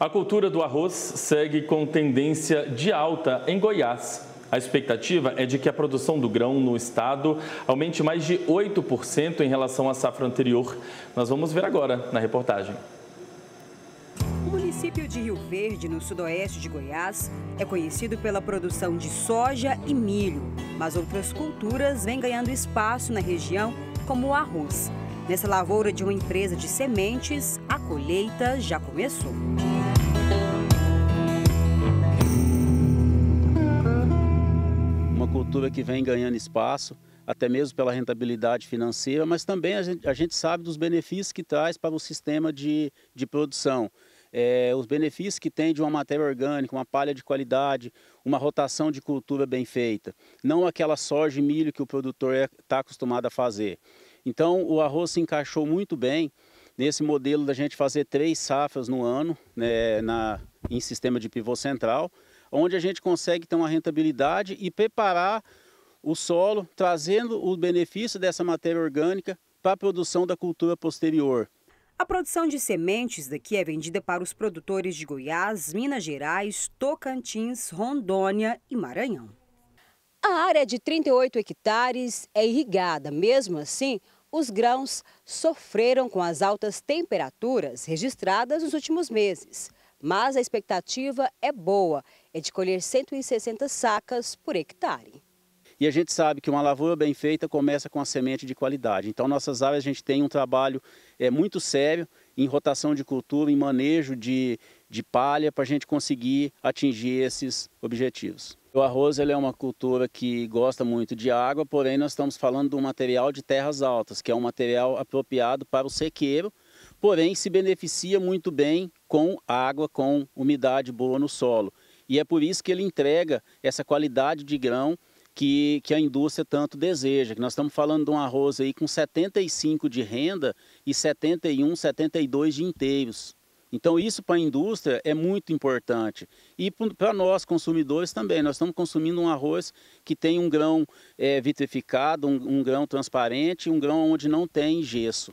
A cultura do arroz segue com tendência de alta em Goiás. A expectativa é de que a produção do grão no estado aumente mais de 8% em relação à safra anterior. Nós vamos ver agora na reportagem. O município de Rio Verde, no sudoeste de Goiás, é conhecido pela produção de soja e milho, mas outras culturas vêm ganhando espaço na região, como o arroz. Nessa lavoura de uma empresa de sementes, a colheita já começou. infraestrutura é que vem ganhando espaço, até mesmo pela rentabilidade financeira, mas também a gente, a gente sabe dos benefícios que traz para o sistema de, de produção. É, os benefícios que tem de uma matéria orgânica, uma palha de qualidade, uma rotação de cultura bem feita, não aquela soja e milho que o produtor está é, acostumado a fazer. Então, o arroz se encaixou muito bem nesse modelo da gente fazer três safras no ano né, na, em sistema de pivô central onde a gente consegue ter uma rentabilidade e preparar o solo, trazendo o benefício dessa matéria orgânica para a produção da cultura posterior. A produção de sementes daqui é vendida para os produtores de Goiás, Minas Gerais, Tocantins, Rondônia e Maranhão. A área de 38 hectares é irrigada. Mesmo assim, os grãos sofreram com as altas temperaturas registradas nos últimos meses mas a expectativa é boa, é de colher 160 sacas por hectare. E a gente sabe que uma lavoura bem feita começa com a semente de qualidade. Então, nossas áreas a gente tem um trabalho é, muito sério em rotação de cultura, em manejo de, de palha, para a gente conseguir atingir esses objetivos. O arroz ele é uma cultura que gosta muito de água, porém nós estamos falando de um material de terras altas, que é um material apropriado para o sequeiro, porém se beneficia muito bem com água, com umidade boa no solo. E é por isso que ele entrega essa qualidade de grão que, que a indústria tanto deseja. Que nós estamos falando de um arroz aí com 75 de renda e 71, 72 de inteiros. Então isso para a indústria é muito importante e para nós consumidores também. Nós estamos consumindo um arroz que tem um grão é, vitrificado, um, um grão transparente, um grão onde não tem gesso.